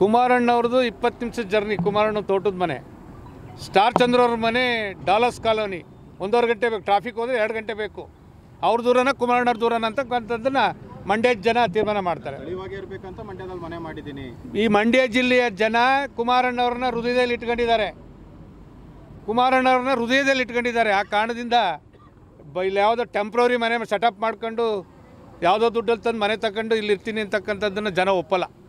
ಕುಮಾರಣ್ಣವ್ರದ್ದು ಇಪ್ಪತ್ತು ನಿಮಿಷದ ಜರ್ನಿ ಕುಮಾರಣ್ಣ ತೋಟದ ಮನೆ ಸ್ಟಾರ್ ಅವ್ರ ಮನೆ ಡಾಲಸ್ ಕಾಲೋನಿ ಒಂದೂವರೆ ಗಂಟೆ ಬೇಕು ಟ್ರಾಫಿಕ್ ಹೋದರೆ ಎರಡು ಗಂಟೆ ಬೇಕು ಅವ್ರ ದೂರನ ಕುಮಾರಣ್ಣವ್ರ ದೂರನ ಅಂತಕ್ಕಂಥದ್ದನ್ನು ಮಂಡ್ಯದ ಜನ ತೀರ್ಮಾನ ಮಾಡ್ತಾರೆ ಇವಾಗ ಮಾಡಿದ್ದೀನಿ ಈ ಮಂಡ್ಯ ಜಿಲ್ಲೆಯ ಜನ ಕುಮಾರಣ್ಣವ್ರನ್ನ ಹೃದಯದಲ್ಲಿ ಇಟ್ಕೊಂಡಿದ್ದಾರೆ ಕುಮಾರಣ್ಣವ್ರನ್ನ ಹೃದಯದಲ್ಲಿ ಇಟ್ಕೊಂಡಿದ್ದಾರೆ ಆ ಕಾರಣದಿಂದ ಇಲ್ಲಿ ಯಾವುದೋ ಟೆಂಪ್ರವರಿ ಮನೆ ಸೆಟಪ್ ಮಾಡ್ಕೊಂಡು ಯಾವುದೋ ದುಡ್ಡಲ್ಲಿ ತಂದು ಮನೆ ತಗೊಂಡು ಇಲ್ಲಿ ಇರ್ತೀನಿ ಅಂತಕ್ಕಂಥದ್ದನ್ನು ಜನ ಒಪ್ಪಲ್ಲ